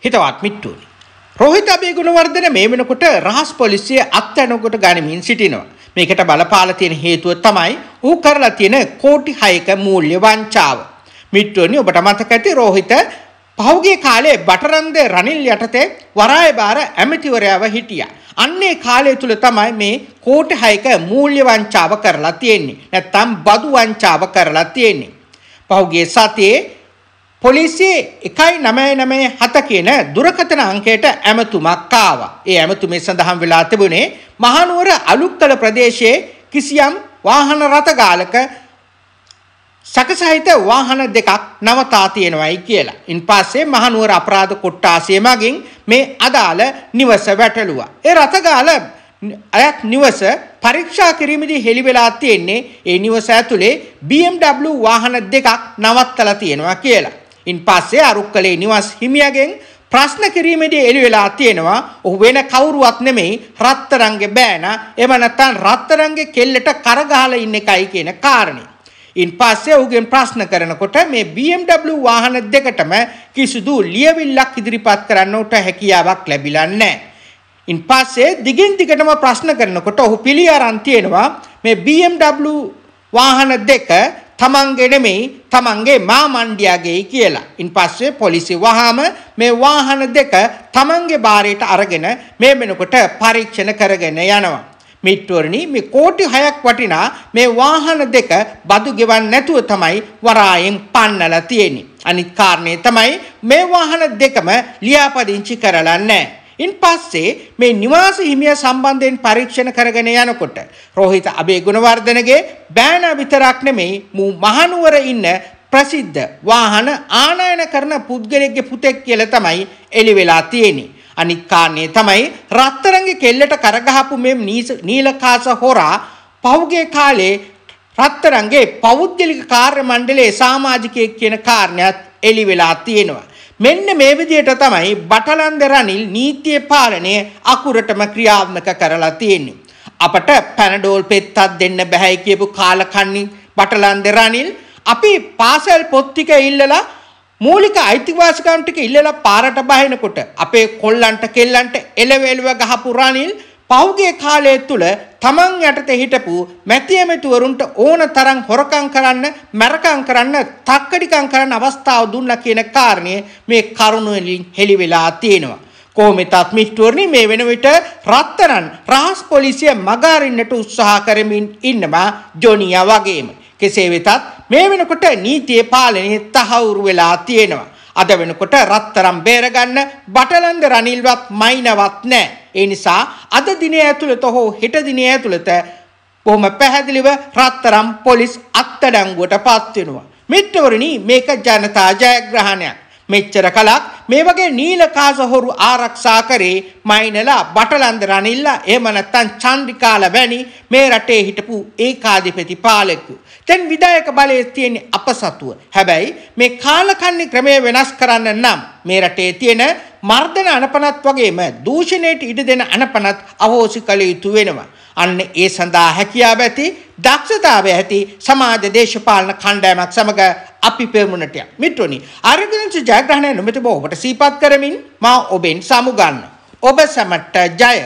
හිතවත් මිට්ටුවනි. රෝහිත අබේගුණවර්ධන මේ වෙනකොට රහස් පොලිසිය අත්අඩංගුවට ගනිමින් සිටිනවා. මේකට බලපාලා තියෙන හේතුව තමයි ඌ කරලා තියෙන කෝටි 6ක මූල්‍ය වංචාව. මිට්ටුවනි ඔබට මතක ඇති රෝහිත පහුගිය කාලේ බටරන්ද රනිල් යටතේ වරායබාර ඇමතිවරයව හිටියා. අන්නේ කාලය තුල තමයි මේ කෝටි 6ක මූල්‍ය වංචාව කරලා තියෙන්නේ. නැත්තම් බදු වංචාව කරලා තියෙන්නේ. පහුගිය සතියේ පොලිසියේ 1997 කියන දුරකථන අංකයට ඇමතුමක් ආවා. ඒ ඇමතුමේ සඳහන් වෙලා තිබුණේ මහනුවර අලුත්කල ප්‍රදේශයේ කිසියම් වාහන රථගාලක සකසහිත වාහන දෙකක් නවතා තියෙනවයි කියලා. ඉන්පස්සේ මහනුවර අපරාධ කොට්ටාසිය මගින් මේ අදාළ නිවස වැටලුවා. ඒ රථගාල අයත් නිවස පරීක්ෂා කිරීමේදී හෙළි වෙලා තියෙන්නේ ඒ නිවස ඇතුලේ BMW වාහන දෙකක් නවත්තලා තියෙනවා කියලා. ඉන් පස්සේ අරුක්කලේ නිවස් හිමියගෙන් ප්‍රශ්න කිරීමේදී එළි වෙලා තියෙනවා ඔහු වෙන කවුරුවත් නෙමෙයි රත්තරන්ගේ බෑන එම නැත්නම් රත්තරන්ගේ කෙල්ලට කර ගහලා ඉන්න එකයි කියන කාරණේ. ඉන් පස්සේ ඔහුගෙන් ප්‍රශ්න කරනකොට මේ BMW වාහන දෙකටම කිසිදු ලියවිල්ලක් ඉදිරිපත් කරන්නට හැකියාවක් ලැබිලා නැහැ. ඉන් පස්සේ දිගින් දිගටම ප්‍රශ්න කරනකොට ඔහු පිළි අරන් තියෙනවා මේ BMW වාහන දෙක තමන්ගේ නෙමෙයි තමන්ගේ මාමණ්ඩියාගේයි කියලා. ඉන්පස්සේ පොලිසිය වහාම මේ වාහන දෙක තමන්ගේ බාරයට අරගෙන මේ වෙනකොට පරීක්ෂණ කරගෙන යනවා. මිත්වරණි මේ කෝටි 6ක් වටිනා මේ වාහන දෙක බදු ගෙවන්නේ නැතුව තමයි වරායෙන් පන්නලා තියෙන්නේ. අනිත් කාරණේ තමයි මේ වාහන දෙකම ලියාපදිංචි කරලා නැහැ. ඉන්පස්සේ මේ නිවාස හිමිය සම්බන්ධයෙන් පරීක්ෂණ කරගෙන යනකොට රෝහිත අබේ ගුණවර්ධනගේ බෑන විතරක් නෙමෙයි මූ මහනුවර ඉන්න ප්‍රසිද්ධ වාහන ආනයන කරන පුද්ගලයෙක්ගේ පුතෙක් කියලා තමයි එළි වෙලා තියෙන්නේ. අනිත් කාරණේ තමයි රත්තරන්ගේ කෙල්ලට කරගහපු මේ නීලකාස හොරා පහුගිය කාලේ රත්තරන්ගේ පෞද්ගලික කාර්ය මණ්ඩලයේ සමාජිකයෙක් කියන කාරණයක් එළි වෙලා තියෙනවා. මෙන්න මේ විදිහට තමයි බටලන්ද රනිල් නීතිය පාලනය අකුරටම ක්‍රියාත්මක කරලා තියෙන්නේ. අපට පැනඩෝල් පෙත්තක් දෙන්න බැහැයි කියපු කාලකන්ණි බටලන්ද රනිල් අපි පාසල් පොත් ටික ඉල්ලලා මූලික අයිතිවාසිකම් ටික ඉල්ලලා පාරට බහිනකොට අපේ කොල්ලන්ට කෙල්ලන්ට එලවෙලව ගහපු රනිල් පෞගේ කාලය තුළ තමන් යටතේ හිටපු මැතිඇමැතිවරුන්ට ඕන තරම් හොරකම් කරන්න, මැරකම් කරන්න, තක්කඩිකම් කරන්න අවස්ථාව දුන්නා කියන කාරණය මේ කරුණුවලින් හෙළි වෙලා තියෙනවා. කොහොමෙතත් මිස්ටුවරණි මේ වෙන විට රත්තරන් රහස් පොලිසිය මගාරින්නට උත්සාහ කරමින් ඉන්නවා ජොනියා වගේම. කෙසේ වෙතත් මේ වෙනකොට නීතියේ පාලනය තහවුරු වෙලා තියෙනවා. අද වෙනකොට රත්තරම් බේරගන්න බටලන්ද රනිල්වත් මයින්වත් නැහැ. ඒ නිසා අද දිනය ඇතුළත හෝ හෙට දිනය ඇතුළත බොහොම පැහැදිලිව රත්තරම් පොලිස් අත්අඩංගුවට පත් වෙනවා. මිත්‍රවරුනි මේක ජනතා ජයග්‍රහණයක්. මෙච්චර කලක් මේ වගේ නීලකාස හොරු ආරක්ෂා කරේ මයිනලා බටලන්ද රනිල්ලා එහෙම නැත්නම් චන්ද්‍රිකාලා වැනි මේ රටේ හිටපු ඒකාධිපති පාලකයෝ. දැන් විධායක බලයේ තියෙන අපසතුව. හැබැයි මේ කාලකන්ණි ක්‍රමය වෙනස් කරන්න නම් මේ රටේ තියෙන මර්ධන අනපනත් වගේම දූෂණයට ඉඩ දෙන අනපනත් අවෝසි කළ යුතු වෙනවා. අන්න ඒ සඳහා හැකියාව ඇති දක්ෂතාවය ඇති සමාජ දේශපාලන කණ්ඩායමක් සමග අපි පෙරමුණට යමු. මිත්‍රෝනි, ආරම්භන ජයග්‍රහණය නොමැති බව ඔබට සිහිපත් කරමින් මා ඔබෙන් සමුගන්න. ඔබ සැමට ජය!